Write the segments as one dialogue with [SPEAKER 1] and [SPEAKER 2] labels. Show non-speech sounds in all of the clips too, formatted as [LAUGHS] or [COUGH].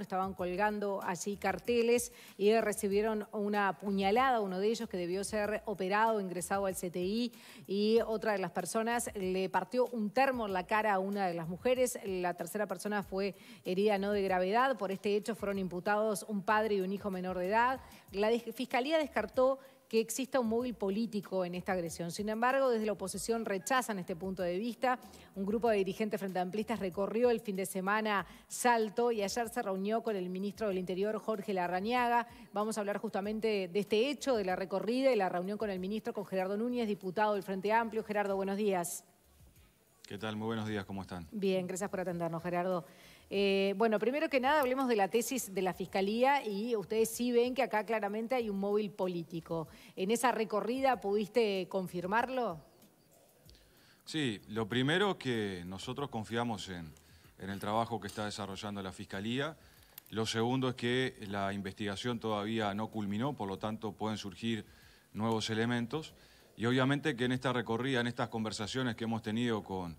[SPEAKER 1] estaban colgando allí carteles y recibieron una puñalada, uno de ellos que debió ser operado, ingresado al CTI y otra de las personas le partió un termo en la cara a una de las mujeres, la tercera persona fue herida no de gravedad, por este hecho fueron imputados un padre y un hijo menor de edad. La Fiscalía descartó que exista un móvil político en esta agresión. Sin embargo, desde la oposición rechazan este punto de vista. Un grupo de dirigentes frente amplistas recorrió el fin de semana Salto y ayer se reunió con el ministro del Interior, Jorge Larrañaga. Vamos a hablar justamente de este hecho, de la recorrida y la reunión con el ministro, con Gerardo Núñez, diputado del Frente Amplio. Gerardo, buenos días.
[SPEAKER 2] ¿Qué tal? Muy buenos días, ¿cómo están?
[SPEAKER 1] Bien, gracias por atendernos, Gerardo. Eh, bueno, primero que nada, hablemos de la tesis de la Fiscalía y ustedes sí ven que acá claramente hay un móvil político. ¿En esa recorrida pudiste confirmarlo?
[SPEAKER 2] Sí, lo primero que nosotros confiamos en, en el trabajo que está desarrollando la Fiscalía. Lo segundo es que la investigación todavía no culminó, por lo tanto pueden surgir nuevos elementos. Y obviamente que en esta recorrida, en estas conversaciones que hemos tenido con,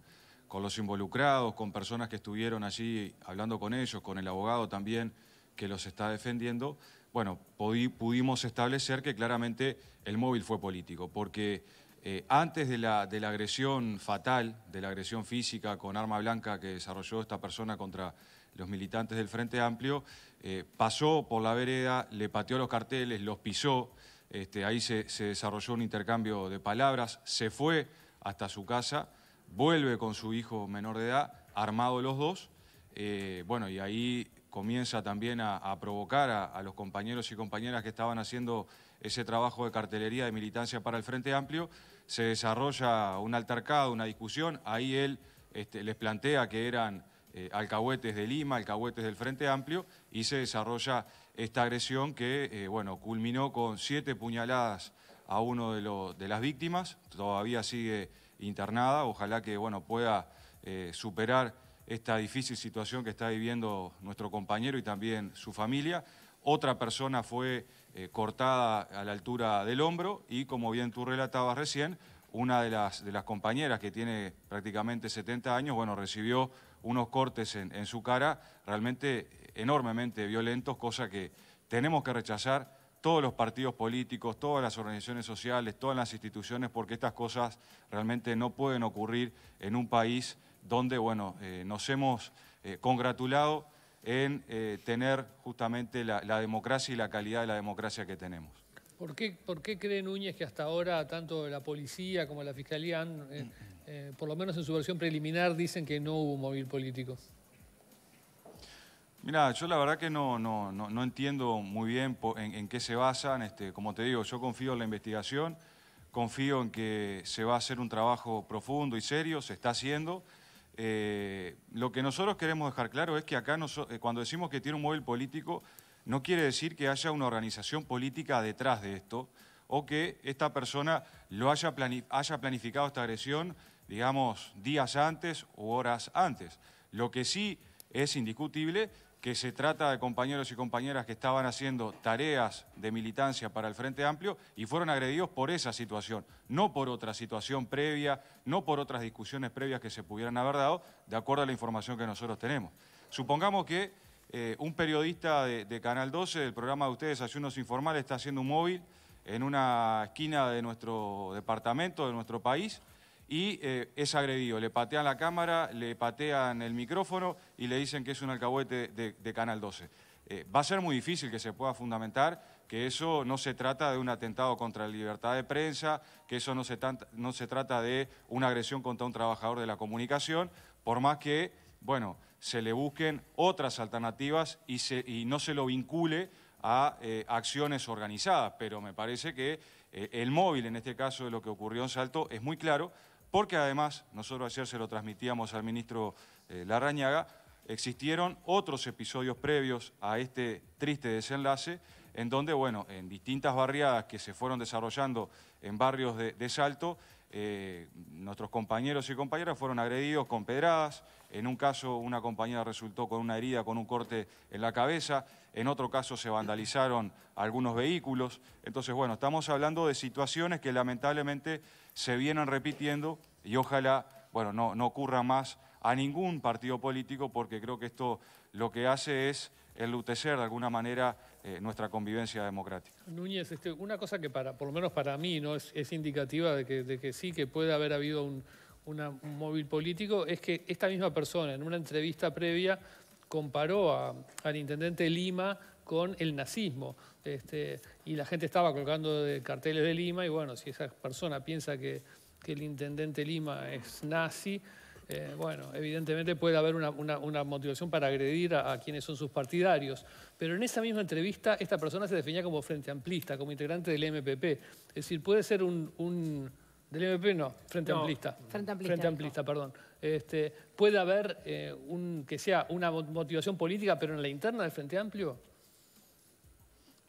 [SPEAKER 2] los involucrados, con personas que estuvieron allí hablando con ellos, con el abogado también que los está defendiendo, bueno, pudimos establecer que claramente el móvil fue político, porque eh, antes de la, agresión fatal, de la agresión física con arma blanca que desarrolló esta persona contra los militantes del Frente Amplio, eh, pasó por la vereda, le pateó los carteles, los pisó. Este, ahí se, desarrolló un intercambio de palabras, se fue hasta su casa, vuelve con su hijo menor de edad, armado los dos, eh, bueno, y ahí comienza también a, provocar a, los compañeros y compañeras que estaban haciendo ese trabajo de cartelería de militancia para el Frente Amplio, se desarrolla un altercado, una discusión, ahí él este, les plantea que eran eh, alcahuetes de Lima, alcahuetes del Frente Amplio, y se desarrolla esta agresión que eh, bueno, culminó con siete puñaladas a uno de, de, las víctimas, todavía sigue internada, ojalá que bueno, pueda eh, superar esta difícil situación que está viviendo nuestro compañero y también su familia. Otra persona fue cortada a la altura del hombro y como bien tú relatabas recién, una de las, de las compañeras que tiene prácticamente 70 años, bueno, recibió unos cortes en, su cara realmente enormemente violentos, cosa que tenemos que rechazar todos los partidos políticos, todas las organizaciones sociales, todas las instituciones, porque estas cosas realmente no pueden ocurrir en un país donde, bueno, eh, nos hemos eh, congratulado en eh, tener justamente la democracia y la calidad de la democracia que tenemos.
[SPEAKER 3] ¿Por qué, cree Núñez que hasta ahora tanto la policía como la fiscalía, han, eh, mm, mm. Eh, por lo menos en su versión preliminar, dicen que no hubo móvil político?
[SPEAKER 2] Mira, yo la verdad que no, no, entiendo muy bien en, qué se basan. Este, como te digo, yo confío en la investigación, confío en que se va a hacer un trabajo profundo y serio, se está haciendo. Eh, lo que nosotros queremos dejar claro es que acá cuando decimos que tiene un móvil político, no quiere decir que haya una organización política detrás de esto o que esta persona lo haya, planificado esta agresión, digamos, días antes o horas antes. Lo que sí es indiscutible que se trata de compañeros y compañeras que estaban haciendo tareas de militancia para el Frente Amplio y fueron agredidos por esa situación, no por otra situación previa, no por otras discusiones previas que se pudieran haber dado, de acuerdo a la información que nosotros tenemos. Supongamos que eh, un periodista de, Canal 12, del programa de ustedes, Ayunos Informales, está haciendo un móvil en una esquina de nuestro departamento, de nuestro país, y eh, es agredido. Le patean la cámara, le patean el micrófono y le dicen que es un alcahuete de, Canal 12. Eh, va a ser muy difícil que se pueda fundamentar que eso no se trata de un atentado contra la libertad de prensa, que eso no no se trata de una agresión contra un trabajador de la comunicación, por más que, bueno, se le busquen otras alternativas y, no se lo vincule a eh, acciones organizadas. Pero me parece que eh, el móvil, en este caso de lo que ocurrió en Salto, es muy claro, porque además, nosotros ayer se lo transmitíamos al ministro eh, Larrañaga, existieron otros episodios previos a este triste desenlace, en donde, bueno, en distintas barriadas que se fueron desarrollando en barrios de Salto, eh, nuestros compañeros y compañeras fueron agredidos con pedradas, en un caso una compañera resultó con una herida, con un corte en la cabeza, en otro caso se vandalizaron algunos vehículos. Entonces, bueno, estamos hablando de situaciones que lamentablemente se vienen repitiendo y ojalá, bueno, no, no ocurra más a ningún partido político porque creo que esto lo que hace es enlutecer de alguna manera eh, nuestra convivencia democrática.
[SPEAKER 3] Núñez, este, una cosa que para, por lo menos para mí ¿no? es, es indicativa de que sí, que puede haber habido un, un móvil político, es que esta misma persona en una entrevista previa comparó al intendente Lima con el nazismo. Este, y la gente estaba colocando carteles de Lima y bueno, si esa persona piensa que, el intendente Lima es nazi, eh, bueno, evidentemente puede haber una, motivación para agredir a, quienes son sus partidarios. Pero en esa misma entrevista, esta persona se definía como frente amplista, como integrante del MPP. Es decir, puede ser un del no, Frente Amplista. Frente Amplista. perdón. Este, ¿Puede haber eh, un, que sea una motivación política, pero en la interna del Frente Amplio?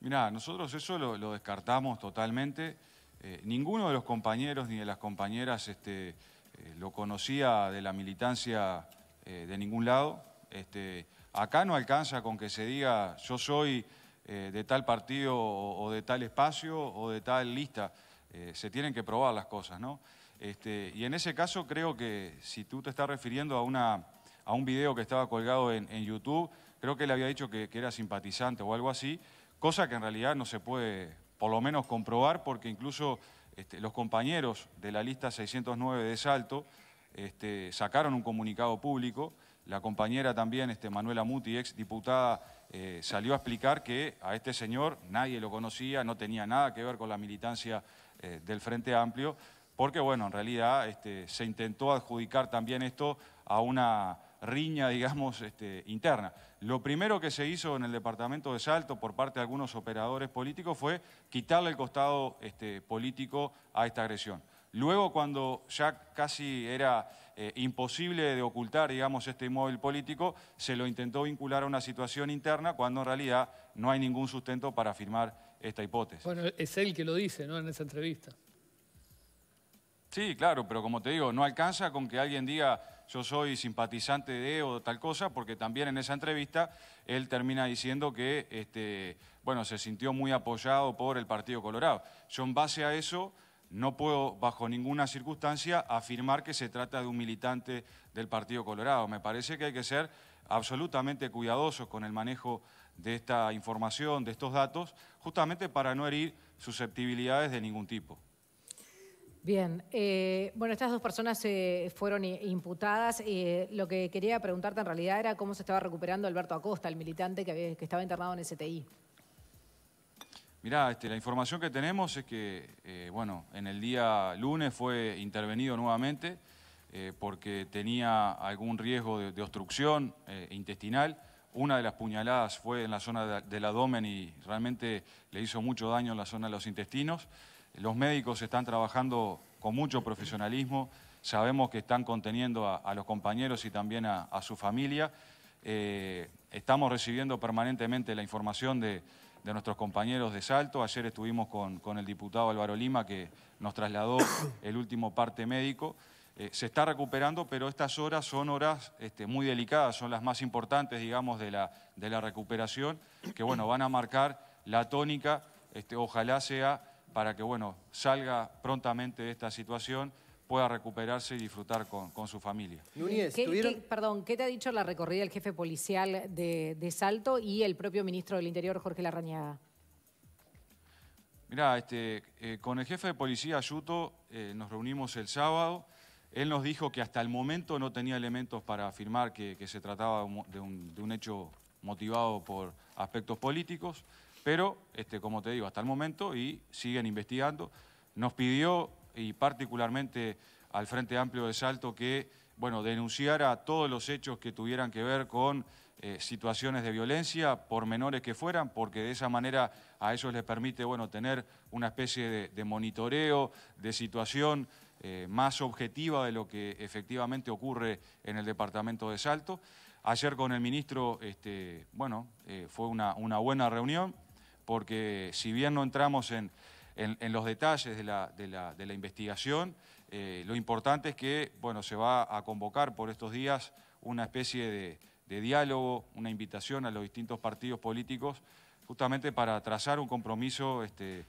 [SPEAKER 2] Mirá, nosotros eso lo, descartamos totalmente. Eh, ninguno de los compañeros ni de las compañeras este, eh, lo conocía de la militancia de ningún lado. Este, acá no alcanza con que se diga yo soy de tal partido o de tal espacio o de tal lista. Eh, se tienen que probar las cosas, ¿no? Este, y en ese caso creo que si tú te estás refiriendo a, una, a un video que estaba colgado en, YouTube, creo que le había dicho que, era simpatizante o algo así, cosa que en realidad no se puede por lo menos comprobar porque incluso este, los compañeros de la lista 609 de Salto este, sacaron un comunicado público, la compañera también, este, Manuela Muti, ex diputada, eh, salió a explicar que a este señor nadie lo conocía, no tenía nada que ver con la militancia eh, del Frente Amplio, porque bueno, en realidad este, se intentó adjudicar también esto a una riña, [LAUGHS] digamos, este, interna. Lo primero que se hizo en el departamento de Salto por parte de algunos operadores políticos fue quitarle el costado este, político a esta agresión. Luego, cuando ya casi era eh, imposible de ocultar, digamos, este móvil político, se lo intentó vincular a una situación interna cuando en realidad no hay ningún sustento para afirmar esta hipótesis. Bueno, es él que lo dice, ¿no? En
[SPEAKER 3] esa entrevista.
[SPEAKER 2] Sí, claro, pero como te digo, no alcanza con que alguien diga yo soy simpatizante de o tal cosa, porque también en esa entrevista él termina diciendo que este, bueno, se sintió muy apoyado por el Partido Colorado. Yo en base a eso no puedo bajo ninguna circunstancia afirmar que se trata de un militante del Partido Colorado. Me parece que hay que ser absolutamente cuidadosos con el manejo de esta información, de estos datos, justamente para no herir susceptibilidades de ningún tipo.
[SPEAKER 1] Bien, eh, bueno, estas dos personas eh, fueron imputadas. Eh, lo que quería preguntarte en realidad era cómo se estaba recuperando Alberto Acosta, el militante que, que estaba internado en STI.
[SPEAKER 2] Mirá, este, la información que tenemos es que, eh, bueno, en el día lunes fue intervenido nuevamente porque tenía algún riesgo de obstrucción intestinal. Una de las puñaladas fue en la zona del abdomen y realmente le hizo mucho daño en la zona de los intestinos. Los médicos están trabajando con mucho profesionalismo, sabemos que están conteniendo a, los compañeros y también a, su familia. Eh, estamos recibiendo permanentemente la información de, nuestros compañeros de Salto. Ayer estuvimos con el diputado Álvaro Lima que nos trasladó el último parte médico. Eh, se está recuperando, pero estas horas son horas este, muy delicadas, son las más importantes, digamos, de la, recuperación, que, bueno, van a marcar la tónica, este, ojalá sea para que, bueno, salga prontamente de esta situación pueda recuperarse y disfrutar con, su familia. ¿Qué,
[SPEAKER 1] perdón, ¿qué te ha dicho la recorrida el jefe policial de, Salto y el propio ministro del Interior, Jorge Larrañaga?
[SPEAKER 2] mira este, eh, con el jefe de policía, Ayuto, eh, nos reunimos el sábado. Él nos dijo que hasta el momento no tenía elementos para afirmar que, se trataba de un, hecho motivado por aspectos políticos, pero, este, como te digo, hasta el momento y siguen investigando. Nos pidió, y particularmente al Frente Amplio de Salto, que bueno, denunciara todos los hechos que tuvieran que ver con eh, situaciones de violencia, por menores que fueran, porque de esa manera a ellos les permite bueno, tener una especie de monitoreo, de situación. Eh, más objetiva de lo que efectivamente ocurre en el departamento de Salto. Ayer con el ministro, este, bueno, eh, fue una, buena reunión, porque si bien no entramos en, los detalles de la, investigación, eh, lo importante es que, bueno, se va a convocar por estos días una especie de, diálogo, una invitación a los distintos partidos políticos, justamente para trazar un compromiso este,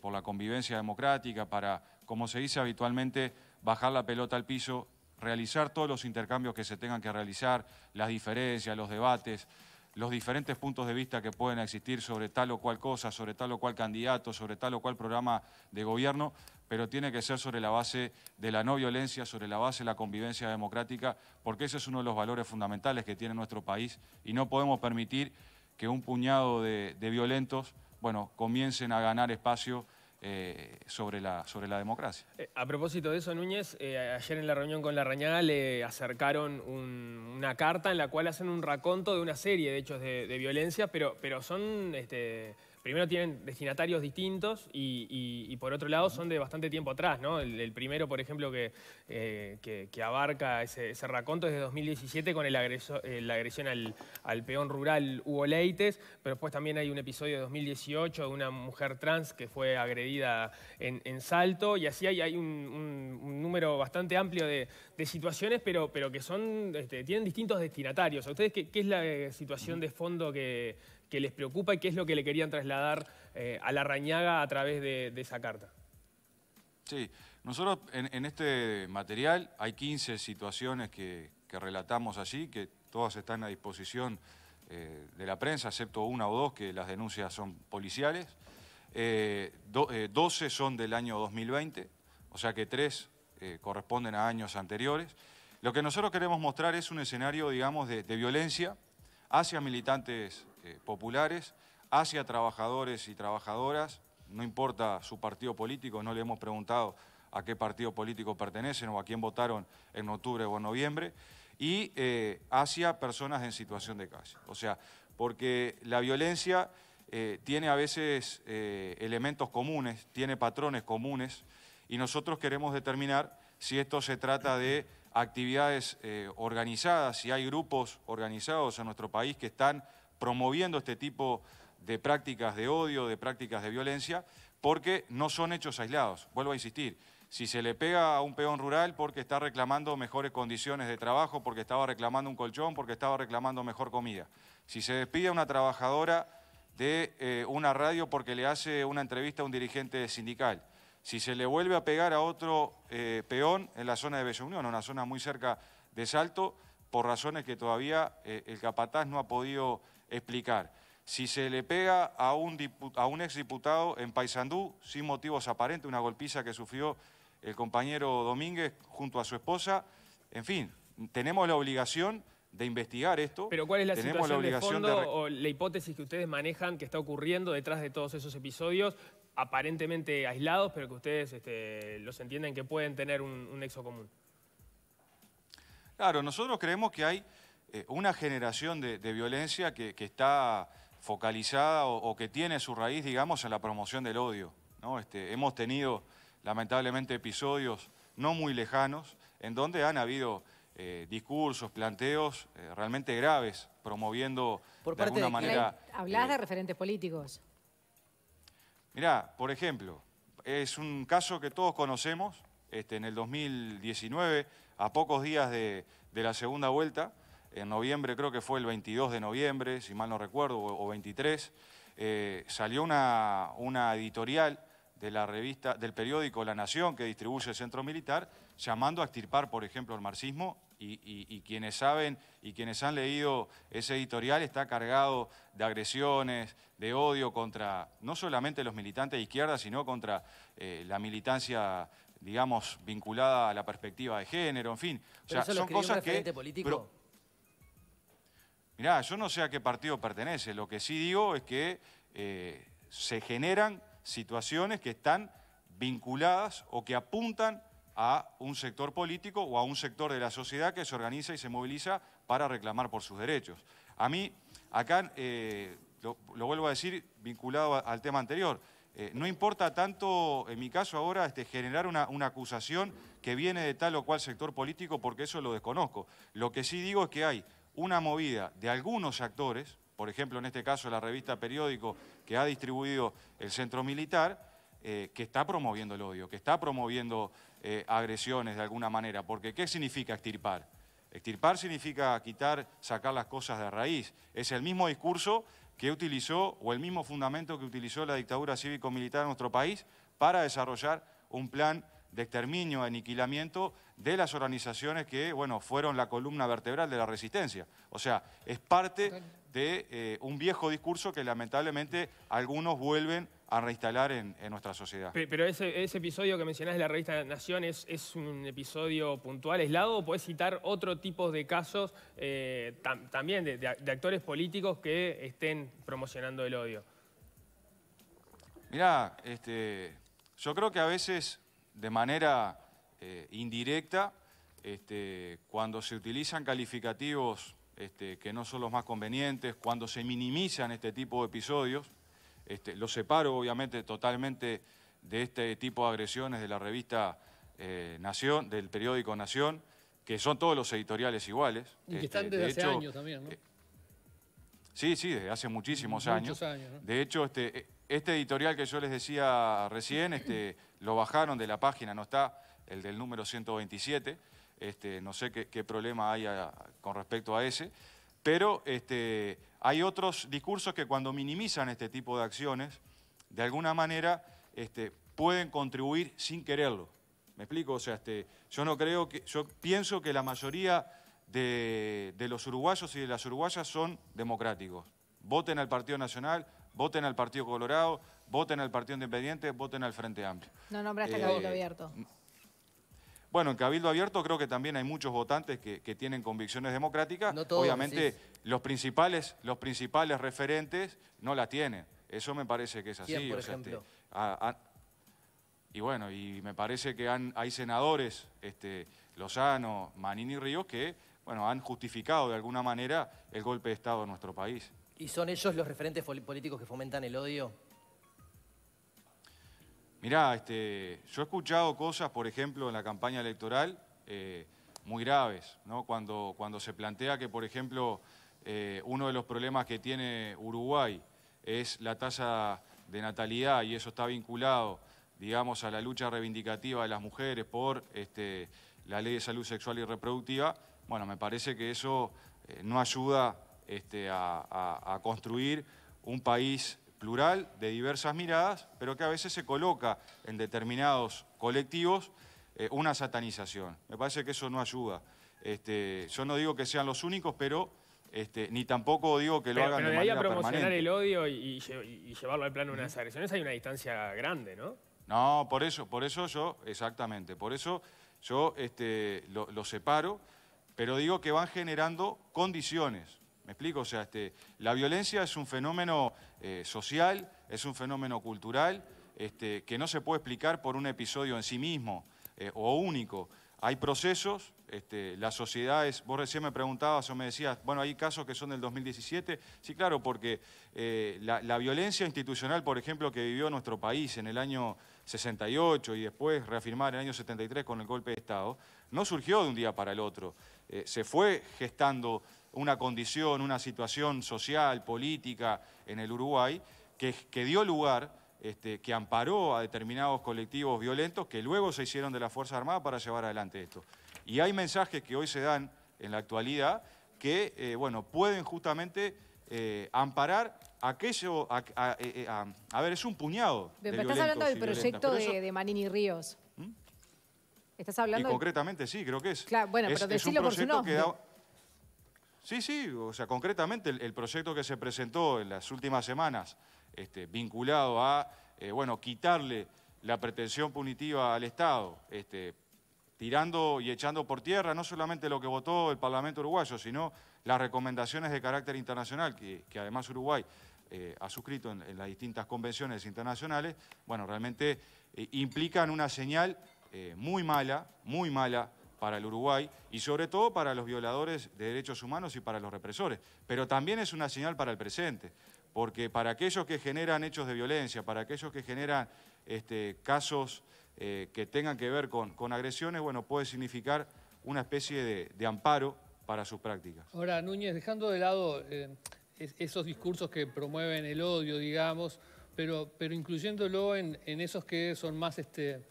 [SPEAKER 2] por, la convivencia democrática, para, como se dice habitualmente, bajar la pelota al piso, realizar todos los intercambios que se tengan que realizar, las diferencias, los debates, los diferentes puntos de vista que pueden existir sobre tal o cual cosa, sobre tal o cual candidato, sobre tal o cual programa de gobierno, pero tiene que ser sobre la base de la no violencia, sobre la base de la convivencia democrática, porque ese es uno de los valores fundamentales que tiene nuestro país y no podemos permitir que un puñado de violentos bueno, comiencen a ganar espacio eh, sobre, la, sobre la democracia.
[SPEAKER 4] Eh, a propósito de eso, Núñez, eh, ayer en la reunión con la Rañada le acercaron una carta en la cual hacen un raconto de una serie de hechos de, violencia, pero, pero son... Este, primero tienen destinatarios distintos y, por otro lado son de bastante tiempo atrás, ¿no? El, primero, por ejemplo, que, eh, abarca ese, raconto es de 2017 con eh, la agresión al, peón rural Hugo Leites, pero después también hay un episodio de 2018 de una mujer trans que fue agredida en, Salto y así hay, un, número bastante amplio de, situaciones, pero, que son, este, tienen distintos destinatarios. ustedes qué es la eh, situación de fondo que, que les preocupa y qué es lo que le querían trasladar eh, a la rañaga a través de, esa carta.
[SPEAKER 2] Sí, nosotros en, este material hay 15 situaciones que, relatamos allí, que todas están a disposición eh, de la prensa, excepto una o dos, que las denuncias son policiales. 12 eh, son del año 2020, o sea que tres corresponden a años anteriores. Lo que nosotros queremos mostrar es un escenario, digamos, de violencia hacia militantes eh, populares hacia trabajadores y trabajadoras, no importa su partido político, no le hemos preguntado a qué partido político pertenecen o a quién votaron en octubre o en noviembre, y eh, hacia personas en situación de calle. O sea, porque la violencia eh, tiene a veces elementos comunes, tiene patrones comunes, y nosotros queremos determinar si esto se trata de actividades organizadas, si hay grupos organizados en nuestro país que están promoviendo este tipo de prácticas de odio, de prácticas de violencia, porque no son hechos aislados. Vuelvo a insistir, si se le pega a un peón rural porque está reclamando mejores condiciones de trabajo, porque estaba reclamando un colchón, porque estaba reclamando mejor comida. Si se despide a una trabajadora de eh, una radio porque le hace una entrevista a un dirigente sindical. Si se le vuelve a pegar a otro eh, peón en la zona de Bella Unión, una zona muy cerca de Salto, por razones que todavía eh, el capataz no ha podido explicar. Si se le pega a un, a un exdiputado en Paysandú, sin motivos aparentes, una golpiza que sufrió el compañero Domínguez junto a su esposa, en fin, tenemos la obligación de investigar esto. Pero ¿cuál es la situación o
[SPEAKER 4] la hipótesis que ustedes manejan que está ocurriendo detrás de todos esos episodios aparentemente aislados, pero que ustedes este, los entienden que pueden tener un nexo común?
[SPEAKER 2] Claro, nosotros creemos que hay eh, una generación de, violencia que, está focalizada o, que tiene su raíz, digamos, en la promoción del odio. Este, hemos tenido, lamentablemente, episodios no muy lejanos en donde han habido eh, discursos, planteos eh, realmente graves, promoviendo de alguna manera...
[SPEAKER 1] ¿Hablas de referentes políticos.
[SPEAKER 2] Mirá, por ejemplo, es un caso que todos conocemos, este, en el 2019, a pocos días de la segunda vuelta, en noviembre, creo que fue el 22 de noviembre, si mal no recuerdo, o, 23, eh, salió una, una, editorial de la revista, del periódico La Nación, que distribuye el Centro Militar, llamando a extirpar, por ejemplo, el marxismo, y, quienes saben y quienes han leído ese editorial está cargado de agresiones, de odio contra no solamente los militantes de izquierda, sino contra eh, la militancia digamos, vinculada a la perspectiva de género, en fin. O sea, son cosas que... Político? Mirá, yo no sé a qué partido pertenece, lo que sí digo es que eh, se generan situaciones que están vinculadas o que apuntan a un sector político o a un sector de la sociedad que se organiza y se moviliza para reclamar por sus derechos. A mí, acá, eh, lo, vuelvo a decir, vinculado al tema anterior, eh, no importa tanto, en mi caso ahora, este, generar una, acusación que viene de tal o cual sector político, porque eso lo desconozco. Lo que sí digo es que hay una movida de algunos actores, por ejemplo en este caso la revista Periódico que ha distribuido el centro militar, eh, que está promoviendo el odio, que está promoviendo eh, agresiones de alguna manera. Porque ¿qué significa extirpar? Extirpar significa quitar, sacar las cosas de raíz. Es el mismo discurso que utilizó o el mismo fundamento que utilizó la dictadura cívico-militar en nuestro país para desarrollar un plan de exterminio, aniquilamiento de las organizaciones que, bueno, fueron la columna vertebral de la resistencia. O sea, es parte de eh, un viejo discurso que lamentablemente algunos vuelven a reinstalar en, nuestra sociedad.
[SPEAKER 4] Pero, ese, episodio que mencionás de la revista Nación es, un episodio puntual, aislado, o podés citar otro tipo de casos eh, también de, actores políticos que estén promocionando el odio.
[SPEAKER 2] Mirá, este, yo creo que a veces de manera eh, indirecta este, cuando se utilizan calificativos este, que no son los más convenientes, cuando se minimizan este tipo de episodios. Este, los separo, obviamente, totalmente de este tipo de agresiones de la revista eh, Nación, del periódico Nación, que son todos los editoriales iguales. Y que están desde hace años también, ¿no? Eh, sí, sí, desde hace muchísimos años. De hecho, este, este editorial que yo les decía recién, este lo bajaron de la página, no está el del número 127, este, no sé qué, problema hay con respecto a ese, pero este, hay otros discursos que cuando minimizan este tipo de acciones, de alguna manera este, pueden contribuir sin quererlo. ¿Me explico? O sea, este, yo no creo que. Yo pienso que la mayoría de, los uruguayos y de las uruguayas son democráticos. Voten al Partido Nacional, voten al Partido Colorado, voten al Partido Independiente, voten al Frente Amplio.
[SPEAKER 1] No nombraste eh, Cabildo Abierto.
[SPEAKER 2] Bueno, en Cabildo Abierto creo que también hay muchos votantes que, tienen convicciones democráticas. Obviamente, los, principales, los principales referentes no la tienen. Eso me parece que es así. Este, y bueno, y me parece que hay senadores, este, Lozano, Manini y Ríos, que bueno, han justificado de alguna manera el golpe de Estado en nuestro país.
[SPEAKER 4] ¿Y son ellos los referentes políticos que fomentan el odio?
[SPEAKER 2] Mirá, este, yo he escuchado cosas, por ejemplo, en la campaña electoral eh, muy graves, ¿no? Cuando, cuando se plantea que, por ejemplo, eh, uno de los problemas que tiene Uruguay es la tasa de natalidad y eso está vinculado, digamos, a la lucha reivindicativa de las mujeres por este, la ley de salud sexual y reproductiva, bueno, me parece que eso eh, no ayuda este, a, construir un país plural de diversas miradas, pero que a veces se coloca en determinados colectivos eh, una satanización. Me parece que eso no ayuda. Este, yo no digo que sean los únicos, pero este, ni tampoco digo que lo hagan pero de, a promocionar el
[SPEAKER 4] odio y, llevarlo al plano de unas agresiones hay una distancia grande, ¿no?
[SPEAKER 2] No, por eso, por eso yo, exactamente, por eso yo este, separo, pero digo que van generando condiciones. ¿Me explico? O sea, este, la violencia es un fenómeno eh, social, es un fenómeno cultural, este, que no se puede explicar por un episodio en sí mismo eh, o único. Hay procesos, este, las sociedades, vos recién me preguntabas o me decías, bueno, hay casos que son del 2017, sí, claro, porque eh, la, violencia institucional, por ejemplo, que vivió nuestro país en el año 68 y después reafirmar en el año 73 con el golpe de Estado, no surgió de un día para el otro, se fue gestando una condición, una situación social, política en el Uruguay, que, dio lugar, este, que amparó a determinados colectivos violentos que luego se hicieron de la Fuerza Armada para llevar adelante esto. Y hay mensajes que hoy se dan en la actualidad que eh, bueno, pueden justamente eh, amparar aquello. Eh, a, a, ver, es un puñado. Pero estás hablando del proyecto de,
[SPEAKER 1] Manini Ríos. ¿Mm? ¿Estás hablando? Y
[SPEAKER 2] concretamente, sí, creo que es. bueno, pero decirlo por su nombre. Sí, sí, o sea, concretamente el, proyecto que se presentó en las últimas semanas, este, vinculado a, eh, bueno, quitarle la pretensión punitiva al Estado, este, tirando y echando por tierra no solamente lo que votó el Parlamento uruguayo, sino las recomendaciones de carácter internacional que, además Uruguay eh, ha suscrito en, las distintas convenciones internacionales, bueno, realmente eh, implican una señal muy mala, muy mala para el Uruguay y sobre todo para los violadores de derechos humanos y para los represores. Pero también es una señal para el presente, porque para aquellos que generan hechos de violencia, para aquellos que generan este, casos eh, que tengan que ver con, con, agresiones, bueno, puede significar una especie de, amparo para sus prácticas.
[SPEAKER 3] Ahora, Núñez, dejando de lado eh, esos discursos que promueven el odio, digamos, pero, pero incluyéndolo en, en esos que son más... Este,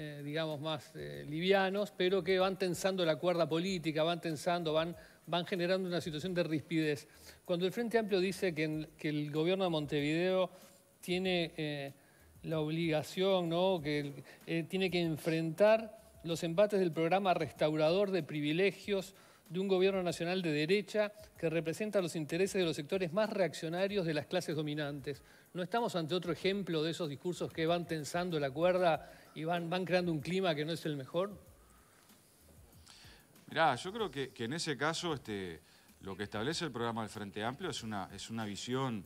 [SPEAKER 3] eh, digamos, más eh, livianos, pero que van tensando la cuerda política, van tensando, van, van generando una situación de rispidez. Cuando el Frente Amplio dice que, el gobierno de Montevideo tiene eh, la obligación, ¿no? que tiene que enfrentar los embates del programa restaurador de privilegios de un gobierno nacional de derecha que representa los intereses de los sectores más reaccionarios de las clases dominantes. ¿No estamos ante otro ejemplo de esos discursos que van tensando la cuerda y van, creando un clima que no es el mejor?
[SPEAKER 2] Mirá, yo creo que, en ese caso este, lo que establece el programa del Frente Amplio es una, es una visión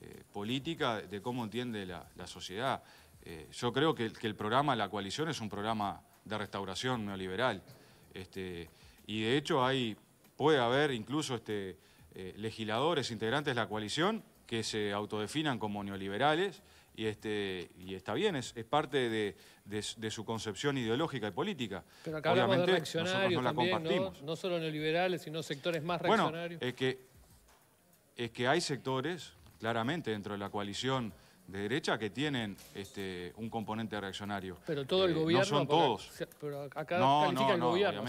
[SPEAKER 2] eh, política de cómo entiende la, sociedad. Eh, yo creo que, el programa, la coalición, es un programa de restauración neoliberal. Este, y de hecho hay, puede haber incluso este, eh, legisladores, integrantes de la coalición, que se autodefinan como neoliberales y, este, y está bien, es, parte de, su concepción ideológica y política. Pero acá Obviamente, de nosotros no la compartimos.
[SPEAKER 3] ¿no? en solo neoliberales, sino sectores más reaccionarios. Bueno,
[SPEAKER 2] es que, es que hay sectores, claramente, dentro de la coalición de derecha que tienen este, un componente reaccionario. Pero todo el eh, gobierno... No son todos.
[SPEAKER 3] Pero acá no, no, el gobierno,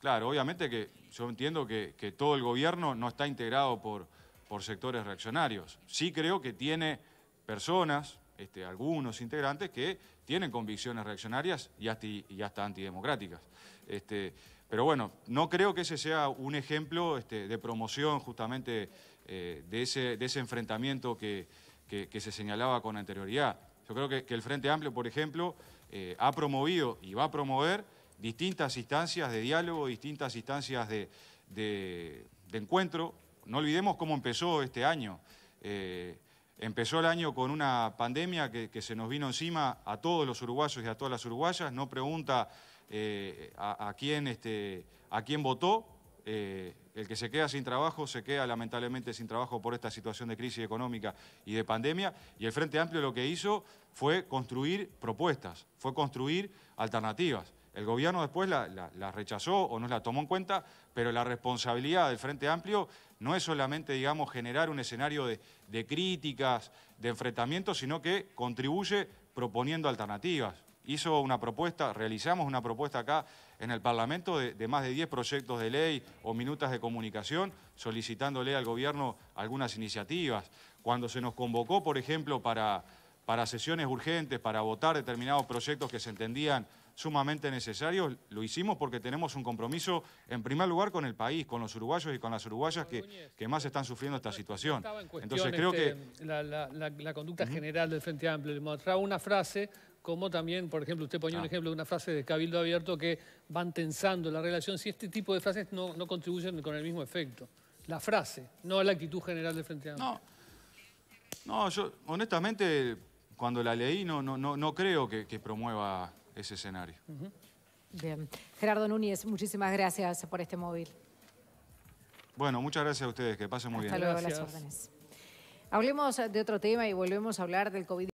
[SPEAKER 2] Claro, obviamente que yo entiendo que, todo el gobierno no está integrado por, por sectores reaccionarios. Sí creo que tiene personas, este, algunos integrantes que tienen convicciones reaccionarias y hasta, y antidemocráticas. Este, pero bueno, no creo que ese sea un ejemplo este, de promoción justamente eh, de, ese, enfrentamiento que, se señalaba con anterioridad. Yo creo que, el Frente Amplio, por ejemplo, eh, ha promovido y va a promover distintas instancias de diálogo, distintas instancias de, encuentro. No olvidemos cómo empezó este año. Eh, Empezó el año con una pandemia que, se nos vino encima a todos los uruguayos y a todas las uruguayas. No pregunta eh, a, quién, este, a quién votó. Eh, el que se queda sin trabajo se queda lamentablemente sin trabajo por esta situación de crisis económica y de pandemia. Y el Frente Amplio lo que hizo fue construir propuestas, fue construir alternativas. El gobierno después la, rechazó o no la tomó en cuenta, pero la responsabilidad del Frente Amplio no es solamente, digamos, generar un escenario de, críticas, de enfrentamientos, sino que contribuye proponiendo alternativas. Hizo una propuesta, realizamos una propuesta acá en el Parlamento de, de, más de 10 proyectos de ley o minutas de comunicación solicitándole al gobierno algunas iniciativas. Cuando se nos convocó, por ejemplo, para para sesiones urgentes, para votar determinados proyectos que se entendían sumamente necesarios, lo hicimos porque tenemos un compromiso, en primer lugar, con el país, con los uruguayos y con las uruguayas que, más están sufriendo esta situación. Entonces creo que...
[SPEAKER 3] Este, la, conducta general del Frente Amplio le mostraba una frase como también, por ejemplo, usted ponía un ah. ejemplo de una frase de Cabildo Abierto que van tensando la relación, si este tipo de frases no, no contribuyen con el mismo efecto. La frase, no la actitud general del Frente Amplio. No,
[SPEAKER 2] no yo honestamente cuando la leí no, no, no, no creo que, promueva ese escenario.
[SPEAKER 1] Bien. Gerardo Núñez, muchísimas gracias por este móvil.
[SPEAKER 2] Bueno, muchas gracias a ustedes, que pasen muy bien. Hasta luego, las
[SPEAKER 1] órdenes. Hablemos de otro tema y volvemos a hablar del COVID.